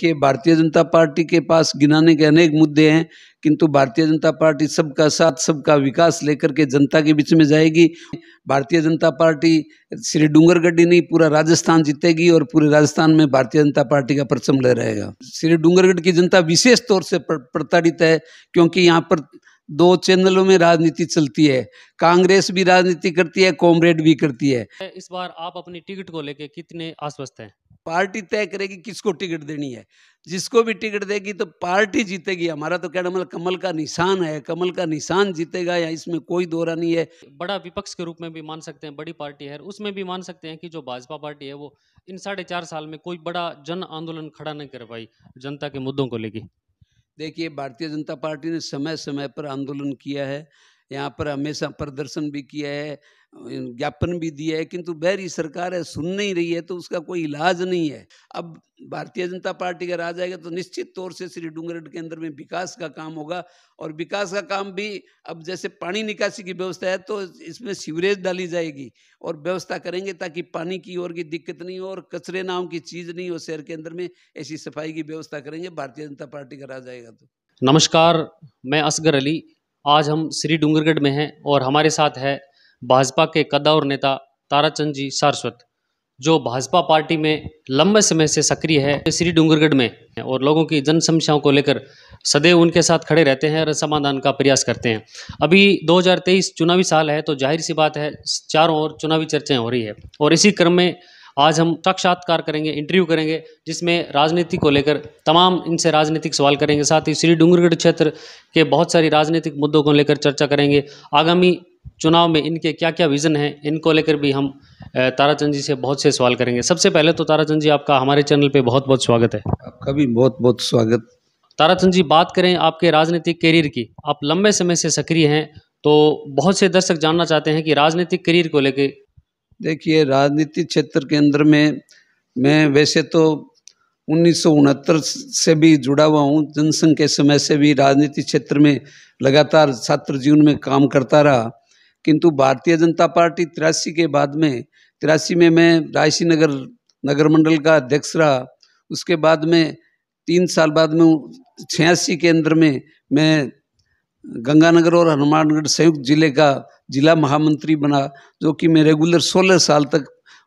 कि भारतीय जनता पार्टी के पास गिनाने के अनेक मुद्दे हैं किंतु भारतीय जनता पार्टी सबका साथ सबका विकास लेकर के जनता के बीच में जाएगी भारतीय जनता पार्टी श्री डूंगरगढ़ी नहीं पूरा राजस्थान जीतेगी और पूरे राजस्थान में भारतीय जनता पार्टी का परचम ले रहेगा श्री डूंगरगढ़ की जनता विशेष तौर से प्रताड़ित है क्योंकि यहाँ पर दो चैनलों में राजनीति चलती है कांग्रेस भी राजनीति करती है कॉमरेड भी करती है इस बार आप अपनी टिकट को लेके कितने आश्वस्त हैं पार्टी तय करेगी किसको टिकट देनी है जिसको भी टिकट देगी तो पार्टी जीतेगी हमारा तो कहना मतलब कमल का निशान है कमल का निशान जीतेगा या इसमें कोई दौरा नहीं है बड़ा विपक्ष के रूप में भी मान सकते हैं बड़ी पार्टी है उसमें भी मान सकते हैं कि जो भाजपा पार्टी है वो इन साढ़े चार साल में कोई बड़ा जन आंदोलन खड़ा नहीं कर पाई जनता के मुद्दों को लेकर देखिए भारतीय जनता पार्टी ने समय समय पर आंदोलन किया है यहाँ पर हमेशा प्रदर्शन भी किया है ज्ञापन भी दिया है किंतु बहरी सरकार है सुन नहीं रही है तो उसका कोई इलाज नहीं है अब भारतीय जनता पार्टी का आ जाएगा तो निश्चित तौर से श्री डूंगरगढ़ के अंदर में विकास का काम होगा और विकास का काम भी अब जैसे पानी निकासी की व्यवस्था है तो इसमें सीवरेज डाली जाएगी और व्यवस्था करेंगे ताकि पानी की ओर की दिक्कत नहीं हो और कचरे नाम की चीज़ नहीं हो शहर के अंदर में ऐसी सफाई की व्यवस्था करेंगे भारतीय जनता पार्टी का राज जाएगा तो नमस्कार मैं असगर अली आज हम श्री डूंगरगढ़ में हैं और हमारे साथ है भाजपा के कद्दावर नेता ताराचंद जी सारस्वत जो भाजपा पार्टी में लंबे समय से सक्रिय है श्री डूंगरगढ़ में और लोगों की जन समस्याओं को लेकर सदैव उनके साथ खड़े रहते हैं और समाधान का प्रयास करते हैं अभी 2023 चुनावी साल है तो जाहिर सी बात है चारों ओर चुनावी चर्चाएं हो रही है और इसी क्रम में आज हम साक्षात्कार करेंगे इंटरव्यू करेंगे जिसमें राजनीति को लेकर तमाम इनसे राजनीतिक सवाल करेंगे साथ ही श्री डूंगरगढ़ क्षेत्र के बहुत सारी राजनीतिक मुद्दों को लेकर चर्चा करेंगे आगामी चुनाव में इनके क्या क्या विज़न हैं इनको लेकर भी हम ताराचंद जी से बहुत से सवाल करेंगे सबसे पहले तो ताराचंद जी आपका हमारे चैनल पे बहुत बहुत स्वागत है आपका भी बहुत बहुत स्वागत ताराचंद जी बात करें आपके राजनीतिक करियर की आप लंबे समय से सक्रिय हैं तो बहुत से दर्शक जानना चाहते हैं कि राजनीतिक करियर को लेकर देखिए राजनीतिक क्षेत्र के अंदर में मैं वैसे तो उन्नीस से भी जुड़ा हुआ हूँ जनसंघ के समय से भी राजनीतिक क्षेत्र में लगातार छात्र जीवन में काम करता रहा किंतु भारतीय जनता पार्टी तिरासी के बाद में तिरासी में मैं रायसी नगर नगर मंडल का अध्यक्ष रहा उसके बाद में तीन साल बाद में छियासी के अंदर में मैं गंगानगर और हनुमानगढ़ संयुक्त जिले का जिला महामंत्री बना जो कि मैं रेगुलर सोलह साल तक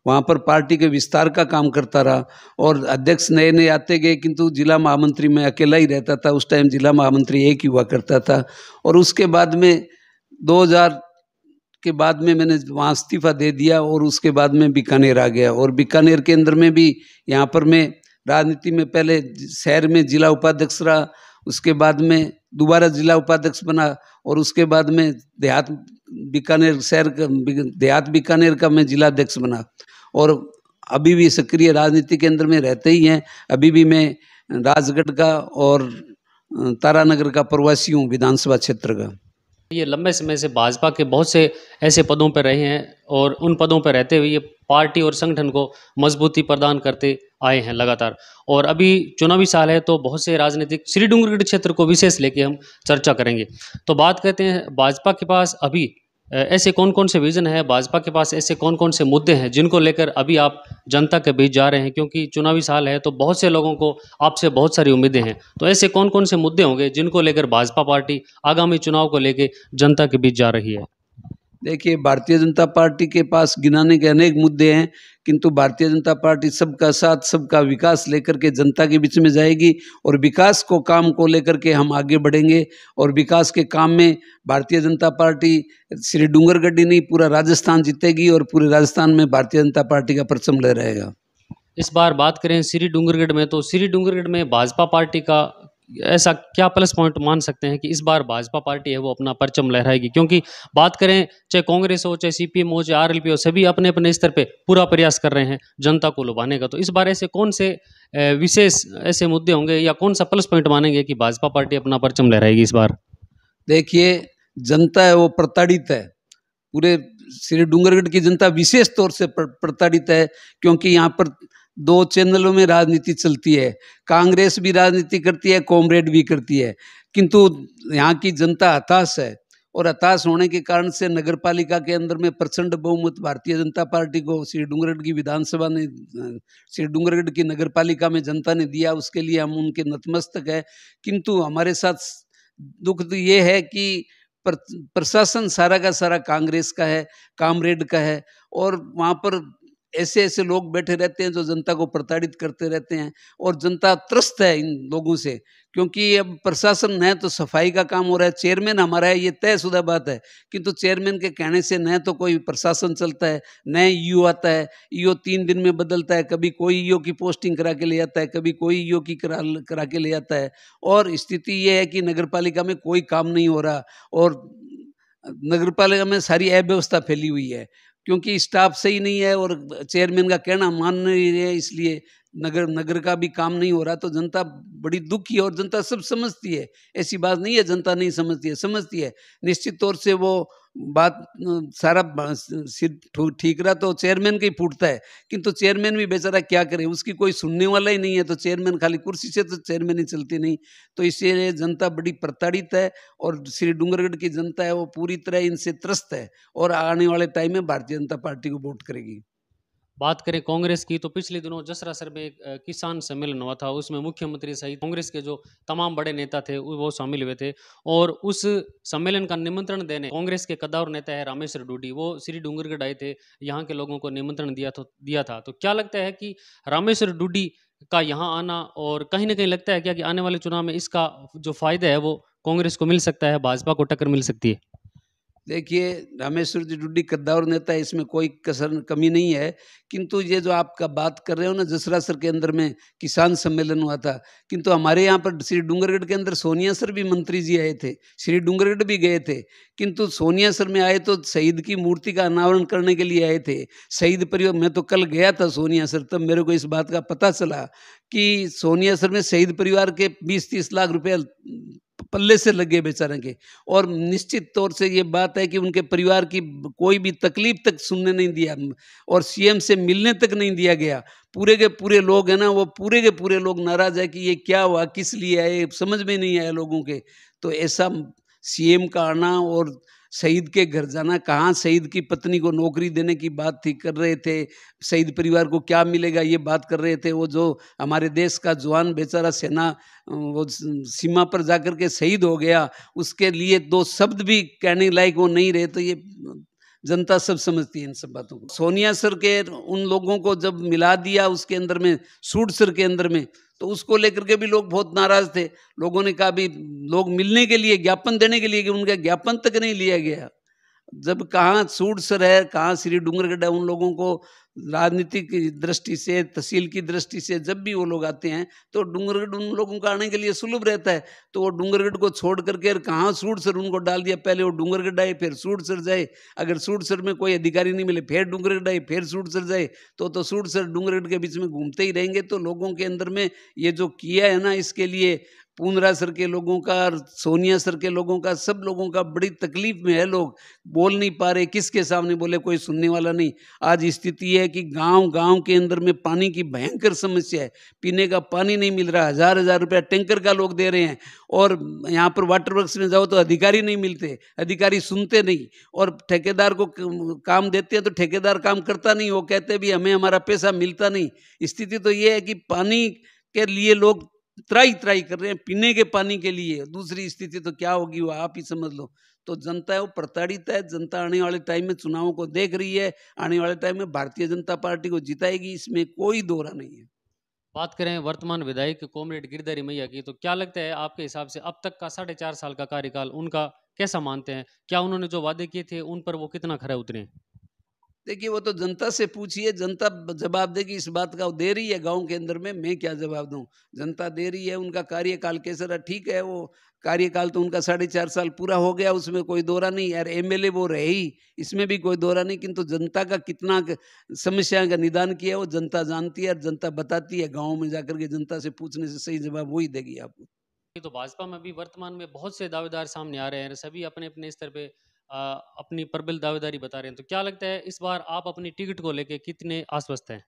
वहाँ पर पार्टी के विस्तार का काम करता रहा और अध्यक्ष नए नए आते गए किंतु जिला महामंत्री में अकेला ही रहता था उस टाइम जिला महामंत्री एक ही हुआ करता था और उसके बाद में के बाद में मैंने वहाँ इस्तीफ़ा दे दिया और उसके बाद में बीकानेर आ गया और बीकानेर के अंदर में भी यहाँ पर मैं राजनीति में पहले शहर में जिला उपाध्यक्ष रहा उसके बाद में दोबारा जिला उपाध्यक्ष बना और उसके बाद में देहात बीकानेर शहर का देहात बीकानेर का मैं जिला अध्यक्ष बना और अभी भी सक्रिय राजनीति के अंदर में रहते ही हैं अभी भी मैं राजगढ़ का और तारानगर का प्रवासी हूँ विधानसभा क्षेत्र का ये लंबे समय से भाजपा के बहुत से ऐसे पदों पर रहे हैं और उन पदों पर रहते हुए ये पार्टी और संगठन को मजबूती प्रदान करते आए हैं लगातार और अभी चुनावी साल है तो बहुत से राजनीतिक श्री क्षेत्र को विशेष लेके हम चर्चा करेंगे तो बात करते हैं भाजपा के पास अभी ऐसे कौन कौन से विज़न है भाजपा के पास ऐसे कौन कौन से मुद्दे हैं जिनको लेकर अभी आप जनता के बीच जा रहे हैं क्योंकि चुनावी साल है तो बहुत से लोगों को आपसे बहुत सारी उम्मीदें हैं तो ऐसे कौन कौन से मुद्दे होंगे जिनको लेकर भाजपा पार्टी आगामी चुनाव को लेकर जनता के बीच जा रही है देखिए भारतीय जनता पार्टी के पास गिनाने के अनेक मुद्दे हैं किंतु भारतीय जनता पार्टी सबका साथ सबका विकास लेकर के जनता के बीच में जाएगी और विकास को काम को लेकर के हम आगे बढ़ेंगे और विकास के काम में भारतीय जनता पार्टी श्री डूंगरगढ़ ही नहीं पूरा राजस्थान जीतेगी और पूरे राजस्थान में भारतीय जनता पार्टी का परचम रहेगा इस बार बात करें श्री डूंगरगढ़ में तो श्री डूंगरगढ़ में भाजपा पार्टी का ऐसा क्या प्लस पॉइंट मान सकते हैं कि इस बार भाजपा पार्टी है वो अपना परचम लहराएगी क्योंकि बात करें चाहे कांग्रेस हो चाहे सीपीएम हो चाहे आरएलपी हो सभी अपने अपने स्तर पे पूरा प्रयास कर रहे हैं जनता को लुभाने का तो इस बार ऐसे कौन से विशेष ऐसे मुद्दे होंगे या कौन सा प्लस पॉइंट मानेंगे कि भाजपा पार्टी अपना परचम लहराएगी इस बार देखिए जनता है वो प्रताड़ित है पूरे श्री डूंगरगढ़ की जनता विशेष तौर से प्रताड़ित है क्योंकि यहाँ पर दो चैनलों में राजनीति चलती है कांग्रेस भी राजनीति करती है कॉमरेड भी करती है किंतु यहाँ की जनता हताश है और हताश होने के कारण से नगर पालिका के अंदर में प्रचंड बहुमत भारतीय जनता पार्टी को श्री डूंगरगढ़ की विधानसभा ने श्री डूंगरगढ़ की नगर पालिका में जनता ने दिया उसके लिए हम उनके नतमस्तक है किंतु हमारे साथ दुख तो ये है कि प्रशासन सारा का सारा कांग्रेस का है कामरेड का है और वहाँ पर ऐसे ऐसे लोग बैठे रहते हैं जो जनता को प्रताड़ित करते रहते हैं और जनता त्रस्त है इन लोगों से क्योंकि अब प्रशासन न तो सफाई का काम हो रहा है चेयरमैन हमारा है ये तयशुदा बात है किंतु तो चेयरमैन के कहने से न तो कोई प्रशासन चलता है न ईओ आता है ईओ तीन दिन में बदलता है कभी कोई ईओ की पोस्टिंग करा के ले आता है कभी कोई ईओ की करा करा के ले आता है और स्थिति ये है कि नगर में कोई काम नहीं हो रहा और नगर पालिका में सारी अव्यवस्था फैली हुई है क्योंकि स्टाफ सही नहीं है और चेयरमैन का कहना मान नहीं रहे इसलिए नगर नगर का भी काम नहीं हो रहा तो जनता बड़ी दुखी है और जनता सब समझती है ऐसी बात नहीं है जनता नहीं समझती है समझती है निश्चित तौर से वो बात सारा सिर ठीक रहा तो चेयरमैन का ही फूटता है किंतु चेयरमैन भी बेचारा क्या करे उसकी कोई सुनने वाला ही नहीं है तो चेयरमैन खाली कुर्सी से तो चेयरमैन ही चलती नहीं तो इसलिए जनता बड़ी प्रताड़ित है और श्री डूंगरगढ़ की जनता है वो पूरी तरह इनसे त्रस्त है और आने वाले टाइम में भारतीय जनता पार्टी को वोट करेगी बात करें कांग्रेस की तो पिछले दिनों जसरा सर में एक किसान सम्मेलन हुआ था उसमें मुख्यमंत्री सहित कांग्रेस के जो तमाम बड़े नेता थे वो शामिल हुए थे और उस सम्मेलन का निमंत्रण देने कांग्रेस के कदावर नेता है रामेश्वर डूडी वो श्री डूंगरगढ़ आए थे यहाँ के लोगों को निमंत्रण दिया था दिया था तो क्या लगता है कि रामेश्वर डूडी का यहाँ आना और कहीं ना कहीं लगता है क्या कि आने वाले चुनाव में इसका जो फायदा है वो कांग्रेस को मिल सकता है भाजपा को टक्कर मिल सकती है देखिए रामेश्वर जी डुड्डी कद्दावर नेता है इसमें कोई कसर कमी नहीं है किंतु ये जो आपका बात कर रहे हो ना जसरा सर के अंदर में किसान सम्मेलन हुआ था किंतु हमारे यहाँ पर श्री डूंगरगढ़ के अंदर सोनिया सर भी मंत्री जी आए थे श्री डूंगरगढ़ भी गए थे किंतु सोनिया सर में आए तो शहीद की मूर्ति का अनावरण करने के लिए आए थे शहीद परिवार मैं तो कल गया था सोनिया सर तब मेरे को इस बात का पता चला कि सोनिया सर में शहीद परिवार के बीस तीस लाख रुपये पल्ले से लगे बेचारे के और निश्चित तौर से ये बात है कि उनके परिवार की कोई भी तकलीफ तक सुनने नहीं दिया और सीएम से मिलने तक नहीं दिया गया पूरे के पूरे लोग हैं ना वो पूरे के पूरे लोग नाराज़ है कि ये क्या हुआ किस लिए आए समझ में नहीं आया लोगों के तो ऐसा सीएम का आना और सईद के घर जाना कहाँ सईद की पत्नी को नौकरी देने की बात थी कर रहे थे सईद परिवार को क्या मिलेगा ये बात कर रहे थे वो जो हमारे देश का जवान बेचारा सेना वो सीमा पर जाकर के शहीद हो गया उसके लिए दो शब्द भी कहने लायक वो नहीं रहे तो ये जनता सब समझती है इन सब बातों को सोनिया सर के उन लोगों को जब मिला दिया उसके अंदर में सूट सर के अंदर में तो उसको लेकर के भी लोग बहुत नाराज थे लोगों ने कहा भी लोग मिलने के लिए ज्ञापन देने के लिए कि उनका ज्ञापन तक नहीं लिया गया जब कहाँ सूट सर है कहाँ श्री डूंगरगढ़ है उन लोगों को राजनीति की दृष्टि से तहसील की दृष्टि से जब भी वो लोग आते हैं तो डूंगरगढ़ उन लोगों को आने के लिए सुलभ रहता है तो वो डूंगरगढ़ को छोड़ करके कहाँ सूटसर उनको डाल दिया पहले वो डूंगरगढ़ आए फिर सूटसर जाए अगर सूटसर में कोई अधिकारी नहीं मिले फिर डूंगरगढ़ आए फिर सूटसर जाए तो तो सूटसर डूंगरगढ़ के बीच में घूमते ही रहेंगे तो लोगों के अंदर में ये जो किया है ना इसके लिए पूंदरा सर के लोगों का सोनिया सर के लोगों का सब लोगों का बड़ी तकलीफ में है लोग बोल नहीं पा रहे किसके सामने बोले कोई सुनने वाला नहीं आज स्थिति है कि गांव गांव के अंदर में पानी की भयंकर समस्या है पीने का पानी नहीं मिल रहा हज़ार हज़ार रुपया टैंकर का लोग दे रहे हैं और यहाँ पर वाटर वर्क्स में जाओ तो अधिकारी नहीं मिलते अधिकारी सुनते नहीं और ठेकेदार को काम देते हैं तो ठेकेदार काम करता नहीं वो कहते भी हमें हमारा पैसा मिलता नहीं स्थिति तो ये है कि पानी के लिए लोग त्राई त्राई कर रहे हैं पीने के पानी के लिए दूसरी स्थिति तो क्या होगी वो आप ही समझ लो तो जनता है वो प्रताड़ित है जनता आने वाले टाइम में चुनावों को देख रही है आने वाले टाइम में भारतीय जनता पार्टी को जिताएगी इसमें कोई दौरा नहीं है बात करें वर्तमान विधायक कॉमरेड गिरधारी मैया की तो क्या लगता है आपके हिसाब से अब तक का साढ़े चार साल का कार्यकाल उनका कैसा मानते हैं क्या उन्होंने जो वादे किए थे उन पर वो कितना खरा उतरे देखिए वो तो जनता से पूछिए जनता जवाब देगी इस बात का वो दे रही है गांव के अंदर में मैं क्या जवाब दूं जनता दे रही है उनका कार्यकाल कैसे रहा ठीक है वो कार्यकाल तो उनका साढ़े चार साल पूरा हो गया उसमें कोई दौरा नहीं यार एमएलए वो रहे ही इसमें भी कोई दौरा नहीं किंतु जनता का कितना समस्या का निदान किया वो जनता जानती है और जनता बताती है गाँव में जाकर के जनता से पूछने से सही जवाब वही देगी आपको तो भाजपा में भी वर्तमान में बहुत से दावेदार सामने आ रहे हैं सभी अपने अपने स्तर पर अपनी प्रबल दावेदारी बता रहे हैं तो क्या लगता है इस बार आप अपनी टिकट को लेके कितने आश्वस्त हैं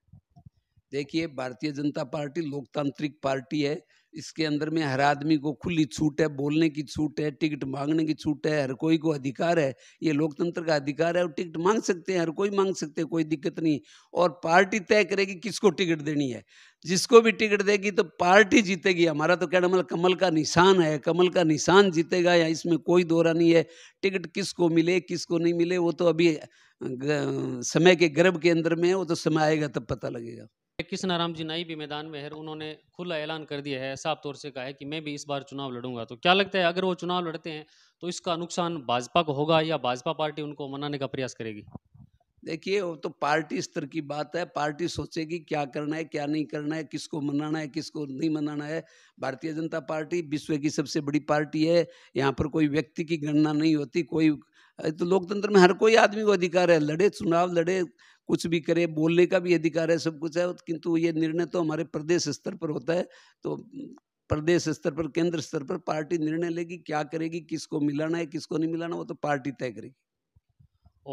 देखिए भारतीय जनता पार्टी लोकतांत्रिक पार्टी है इसके अंदर में हर आदमी को खुली छूट है बोलने की छूट है टिकट मांगने की छूट है हर कोई को अधिकार है ये लोकतंत्र का अधिकार है और टिकट मांग सकते हैं हर कोई मांग सकते हैं कोई दिक्कत नहीं और पार्टी तय करेगी किसको टिकट देनी है जिसको भी टिकट देगी तो पार्टी जीतेगी हमारा तो कहना मतलब कमल का निशान है कमल का निशान जीतेगा या इसमें कोई दौरा नहीं है टिकट किसको मिले किसको नहीं मिले वो तो अभी समय के गर्भ के अंदर में वो तो समय आएगा तब पता लगेगा कृष्ण राम जी नाई भी मैदान में है उन्होंने खुला ऐलान कर दिया है साफ तौर से कहा है कि मैं भी इस बार चुनाव लड़ूंगा तो क्या लगता है अगर वो चुनाव लड़ते हैं तो इसका नुकसान भाजपा को होगा या भाजपा पार्टी उनको मनाने का प्रयास करेगी देखिए वो तो पार्टी स्तर की बात है पार्टी सोचेगी क्या करना है क्या नहीं करना है किसको मनाना है किसको नहीं मनाना है भारतीय जनता पार्टी विश्व की सबसे बड़ी पार्टी है यहाँ पर कोई व्यक्ति की गणना नहीं होती कोई तो लोकतंत्र में हर कोई आदमी को अधिकार है लड़े चुनाव लड़े कुछ भी करे बोलने का भी अधिकार है सब कुछ है किंतु ये निर्णय तो हमारे प्रदेश स्तर पर होता है तो प्रदेश स्तर पर केंद्र स्तर पर पार्टी निर्णय लेगी क्या करेगी किसको मिलाना है किसको नहीं मिलाना वो तो पार्टी तय करेगी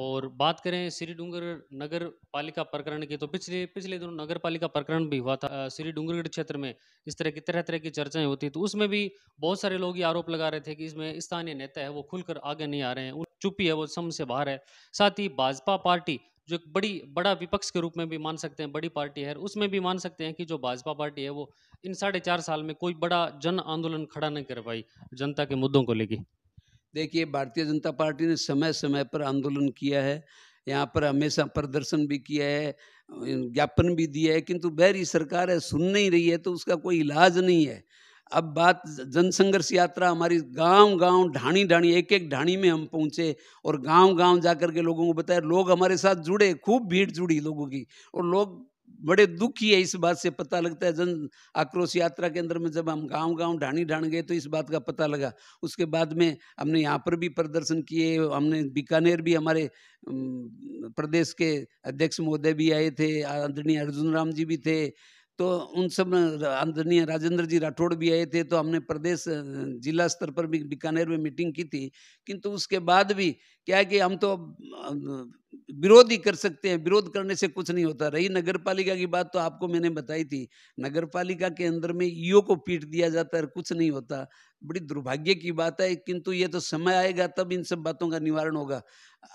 और बात करें श्री डूंगर नगर पालिका प्रकरण की तो पिछले पिछले दिनों नगर पालिका प्रकरण भी हुआ था श्री डूंगरगढ़ क्षेत्र में इस तरह की तरह तरह की चर्चाएं होती तो उसमें भी बहुत सारे लोग ये आरोप लगा रहे थे कि इसमें स्थानीय नेता है वो खुलकर आगे नहीं आ रहे हैं चुप्पी है वो सम से बाहर है साथ ही भाजपा पार्टी जो एक बड़ी बड़ा विपक्ष के रूप में भी मान सकते हैं बड़ी पार्टी है उसमें भी मान सकते हैं कि जो भाजपा पार्टी है वो इन साढ़े चार साल में कोई बड़ा जन आंदोलन खड़ा नहीं कर पाई जनता के मुद्दों को लेके देखिए भारतीय जनता पार्टी ने समय समय पर आंदोलन किया है यहाँ पर हमेशा प्रदर्शन भी किया है ज्ञापन भी दिया है किंतु बहरी सरकार है सुन नहीं रही है तो उसका कोई इलाज नहीं है अब बात जनसंघर्ष यात्रा हमारी गांव गांव ढाणी ढाणी एक एक ढाणी में हम पहुंचे और गांव गांव जाकर के लोगों को बताया लोग हमारे साथ जुड़े खूब भीड़ जुड़ी लोगों की और लोग बड़े दुखी है इस बात से पता लगता है जन आक्रोश यात्रा के अंदर में जब हम गांव गांव ढाणी ढाण गए तो इस बात का पता लगा उसके बाद में हमने यहाँ पर भी प्रदर्शन किए हमने बीकानेर भी हमारे प्रदेश के अध्यक्ष महोदय भी आए थे आदरणीय अर्जुन राम जी भी थे तो उन सब आदरणीय राजेंद्र जी राठौड़ भी आए थे तो हमने प्रदेश जिला स्तर पर भी बीकानेर में मीटिंग की थी किंतु उसके बाद भी क्या है कि हम तो विरोध ही कर सकते हैं विरोध करने से कुछ नहीं होता रही नगर पालिका की बात तो आपको मैंने बताई थी नगर पालिका के अंदर में ईओ को पीट दिया जाता है कुछ नहीं होता बड़ी दुर्भाग्य की बात है किंतु ये तो समय आएगा तब इन सब बातों का निवारण होगा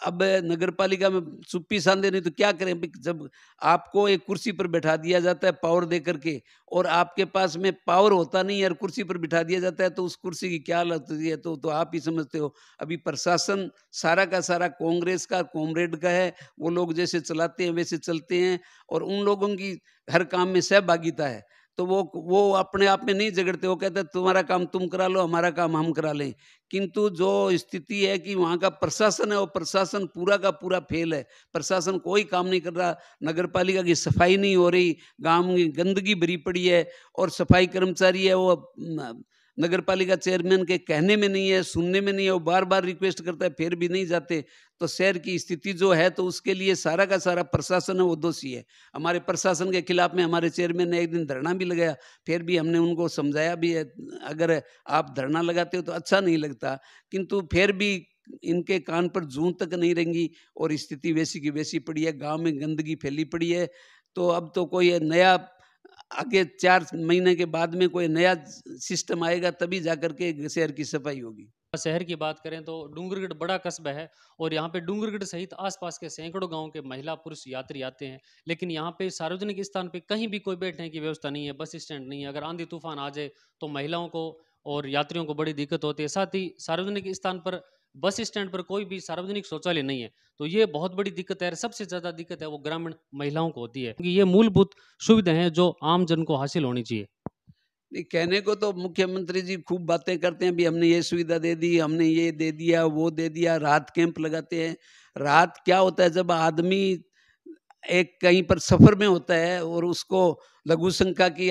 अब नगर पालिका में चुप्पी सांधे नहीं तो क्या करें जब आपको एक कुर्सी पर बैठा दिया जाता है पावर दे करके और आपके पास में पावर होता नहीं है और कुर्सी पर बिठा दिया जाता है तो उस कुर्सी की क्या हालत होती है तो तो आप ही समझते हो अभी प्रशासन सारा का सारा कांग्रेस का कॉमरेड का है वो लोग जैसे चलाते हैं वैसे चलते हैं और उन लोगों की हर काम में सहभागिता है तो वो वो अपने आप में नहीं झगड़ते वो कहते तुम्हारा काम तुम करा लो हमारा काम हम करा लें किंतु जो स्थिति है कि वहाँ का प्रशासन है वो प्रशासन पूरा का पूरा फेल है प्रशासन कोई काम नहीं कर रहा नगर पालिका की सफाई नहीं हो रही गांव में गंदगी भरी पड़ी है और सफाई कर्मचारी है वो नगर पालिका चेयरमैन के कहने में नहीं है सुनने में नहीं है वो बार बार रिक्वेस्ट करता है फिर भी नहीं जाते तो शहर की स्थिति जो है तो उसके लिए सारा का सारा प्रशासन है वो दोषी है हमारे प्रशासन के खिलाफ में हमारे चेयरमैन ने एक दिन धरना भी लगाया फिर भी हमने उनको समझाया भी है अगर आप धरना लगाते हो तो अच्छा नहीं लगता किंतु फिर भी इनके कान पर जू तक नहीं रहेंगी और स्थिति वैसी की वैसी पड़ी है गाँव में गंदगी फैली पड़ी है तो अब तो कोई नया आगे चार महीने के बाद में कोई नया सिस्टम आएगा तभी जा करके शहर की सफाई होगी शहर की बात करें तो डूंगरगढ़ बड़ा कस्बा है और यहाँ पे डूंगरगढ़ सहित आसपास के सैकड़ों गांव के महिला पुरुष यात्री आते हैं लेकिन यहाँ पे सार्वजनिक स्थान पे कहीं भी कोई बैठने की व्यवस्था नहीं है बस स्टैंड नहीं है अगर आंधी तूफान आ जाए तो महिलाओं को और यात्रियों को बड़ी दिक्कत होती है साथ ही सार्वजनिक स्थान पर बस स्टैंड पर कोई भी सार्वजनिक शौचालय नहीं है तो ये बहुत बड़ी दिक्कत है सबसे ज़्यादा दिक्कत है वो ग्रामीण महिलाओं को होती है क्योंकि ये मूलभूत सुविधा है जो आम जन को हासिल होनी चाहिए कहने को तो मुख्यमंत्री जी खूब बातें करते हैं भी हमने ये सुविधा दे दी हमने ये दे दिया वो दे दिया रात कैंप लगाते हैं रात क्या होता है जब आदमी एक कहीं पर सफर में होता है और उसको लघु संख्या की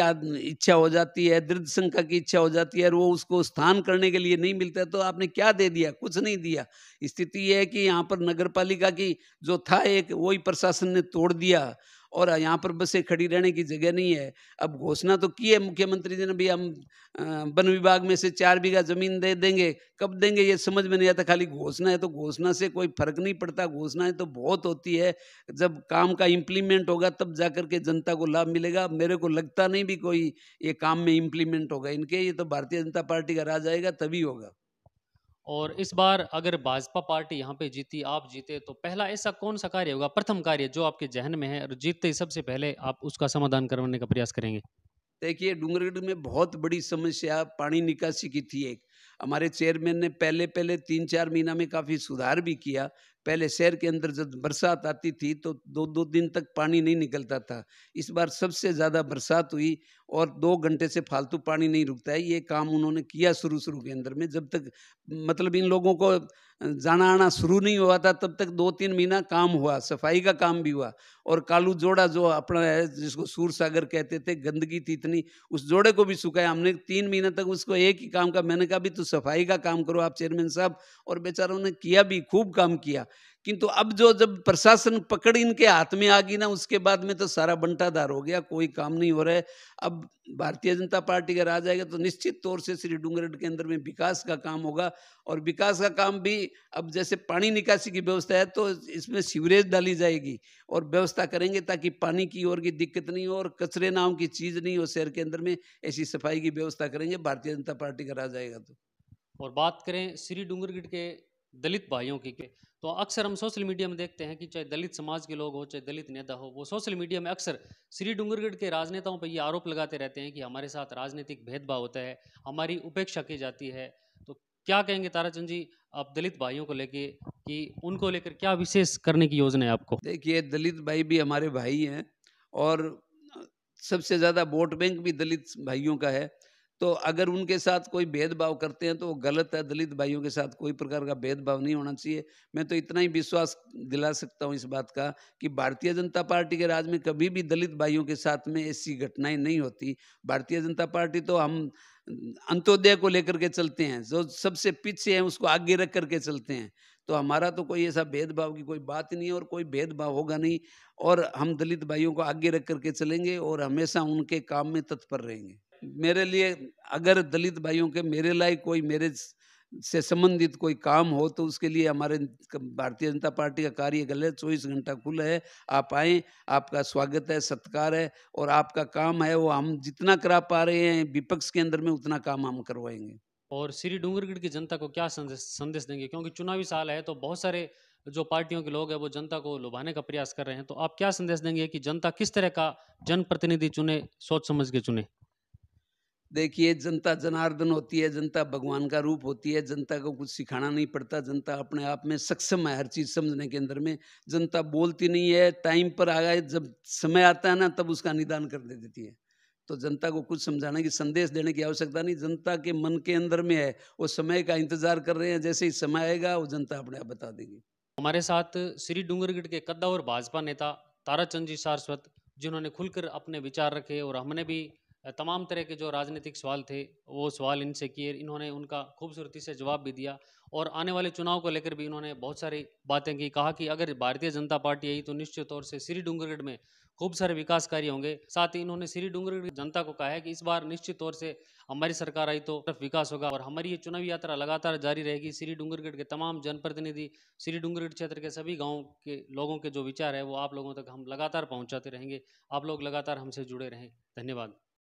इच्छा हो जाती है दृढ़ संख्या की इच्छा हो जाती है और वो उसको स्थान करने के लिए नहीं मिलता है तो आपने क्या दे दिया कुछ नहीं दिया स्थिति यह है कि यहाँ पर नगर पालिका की जो था एक वही प्रशासन ने तोड़ दिया और यहाँ पर बसें खड़ी रहने की जगह नहीं है अब घोषणा तो की है मुख्यमंत्री जी ने भी हम वन विभाग में से चार बीघा जमीन दे देंगे कब देंगे ये समझ में नहीं आता खाली घोषणा है तो घोषणा से कोई फर्क नहीं पड़ता घोषणाएं तो बहुत होती है जब काम का इम्प्लीमेंट होगा तब जा के जनता को लाभ मिलेगा मेरे को लगता नहीं भी कोई ये काम में इम्प्लीमेंट होगा इनके ये तो भारतीय जनता पार्टी का राज आएगा तभी होगा और इस बार अगर भाजपा पार्टी यहाँ पे जीती आप जीते तो पहला ऐसा कौन सा कार्य होगा प्रथम कार्य जो आपके जहन में है और जीतते ही सबसे पहले आप उसका समाधान करवाने का प्रयास करेंगे देखिए डूंगरगढ़ में बहुत बड़ी समस्या पानी निकासी की थी एक हमारे चेयरमैन ने पहले पहले तीन चार महीना में काफ़ी सुधार भी किया पहले शहर के अंदर जब बरसात आती थी तो दो दो दिन तक पानी नहीं निकलता था इस बार सबसे ज़्यादा बरसात हुई और दो घंटे से फालतू पानी नहीं रुकता है ये काम उन्होंने किया शुरू शुरू के अंदर में जब तक मतलब इन लोगों को जाना आना शुरू नहीं हुआ था तब तक दो तीन महीना काम हुआ सफाई का काम भी हुआ और कालू जोड़ा जो अपना है जिसको सूर सागर कहते थे गंदगी थी इतनी उस जोड़े को भी सुखाया हमने तीन महीना तक उसको एक ही काम का मैंने कहा भी तो सफाई का काम करो आप चेयरमैन साहब और बेचारों ने किया भी खूब काम किया किंतु अब जो जब प्रशासन पकड़ इनके हाथ में आ गई ना उसके बाद में तो सारा बंटाधार हो गया कोई काम नहीं हो रहा है अब भारतीय जनता पार्टी का आ जाएगा तो निश्चित तौर से श्री डूंगरगढ़ के अंदर में विकास का काम होगा और विकास का काम भी अब जैसे पानी निकासी की व्यवस्था है तो इसमें सीवरेज डाली जाएगी और व्यवस्था करेंगे ताकि पानी की और की दिक्कत नहीं हो और कचरे नाम की चीज़ नहीं हो शहर के अंदर में ऐसी सफाई की व्यवस्था करेंगे भारतीय जनता पार्टी का आ जाएगा तो और बात करें श्री डूंगरगढ़ के दलित भाइयों की तो अक्सर हम सोशल मीडिया में देखते हैं कि चाहे दलित समाज के लोग हो चाहे दलित नेता हो वो सोशल मीडिया में अक्सर श्री डूंगरगढ़ के राजनेताओं पर ये आरोप लगाते रहते हैं कि हमारे साथ राजनीतिक भेदभाव होता है हमारी उपेक्षा की जाती है तो क्या कहेंगे ताराचंद जी आप दलित भाइयों को लेके कि उनको लेकर क्या विशेष करने की योजना है आपको देखिए दलित भाई भी हमारे भाई हैं और सबसे ज़्यादा वोट बैंक भी दलित भाइयों का है तो अगर उनके साथ कोई भेदभाव करते हैं तो वो गलत है दलित भाइयों के साथ कोई प्रकार का भेदभाव नहीं होना चाहिए मैं तो इतना ही विश्वास दिला सकता हूँ इस बात का कि भारतीय जनता पार्टी के राज में कभी भी दलित भाइयों के साथ में ऐसी घटनाएं नहीं होती भारतीय जनता पार्टी तो हम अंत्योदय को लेकर के चलते हैं जो सबसे पीछे हैं उसको आगे रख करके चलते हैं तो हमारा तो कोई ऐसा भेदभाव की कोई बात नहीं है और कोई भेदभाव होगा नहीं और हम दलित भाइयों को आगे रख करके चलेंगे और हमेशा उनके काम में तत्पर रहेंगे मेरे लिए अगर दलित भाइयों के मेरे लायक कोई मेरे से संबंधित कोई काम हो तो उसके लिए हमारे भारतीय जनता पार्टी का गल है चौबीस घंटा खुला है आप आए आपका स्वागत है सत्कार है और आपका काम है वो हम जितना करा पा रहे हैं विपक्ष के अंदर में उतना काम हम करवाएंगे और श्री डूंगरगढ़ की जनता को क्या संदेश संदेश देंगे क्योंकि चुनावी साल है तो बहुत सारे जो पार्टियों के लोग हैं वो जनता को लुभाने का प्रयास कर रहे हैं तो आप क्या संदेश देंगे कि जनता किस तरह का जनप्रतिनिधि चुने सोच समझ के चुने देखिए जनता जनार्दन होती है जनता भगवान का रूप होती है जनता को कुछ सिखाना नहीं पड़ता जनता अपने आप में सक्षम है हर चीज़ समझने के अंदर में जनता बोलती नहीं है टाइम पर आ गए जब समय आता है ना तब उसका निदान कर दे देती है तो जनता को कुछ समझाने की संदेश देने की आवश्यकता नहीं जनता के मन के अंदर में है वो समय का इंतजार कर रहे हैं जैसे ही समय आएगा वो जनता अपने आप बता देगी हमारे साथ श्री डूंगरगढ़ के कद्दा और भाजपा नेता ताराचंद जी सारस्वत जिन्होंने खुलकर अपने विचार रखे और हमने भी तमाम तरह के जो राजनीतिक सवाल थे वो सवाल इनसे किए इन्होंने उनका खूबसूरती से जवाब भी दिया और आने वाले चुनाव को लेकर भी इन्होंने बहुत सारी बातें की कहा कि अगर भारतीय जनता पार्टी आई तो निश्चित तौर से श्री डूंगरगढ़ में खूब सारे विकास कार्य होंगे साथ ही इन्होंने श्री डूंगरगढ़ की जनता को कहा है कि इस बार निश्चित तौर से हमारी सरकार आई तो तरफ विकास होगा और हमारी ये चुनावी यात्रा लगातार जारी रहेगी श्री डूंगरगढ़ के तमाम जनप्रतिनिधि श्री डूंगरगढ़ क्षेत्र के सभी गाँव के लोगों के जो विचार है वो आप लोगों तक हम लगातार पहुँचाते रहेंगे आप लोग लगातार हमसे जुड़े रहें धन्यवाद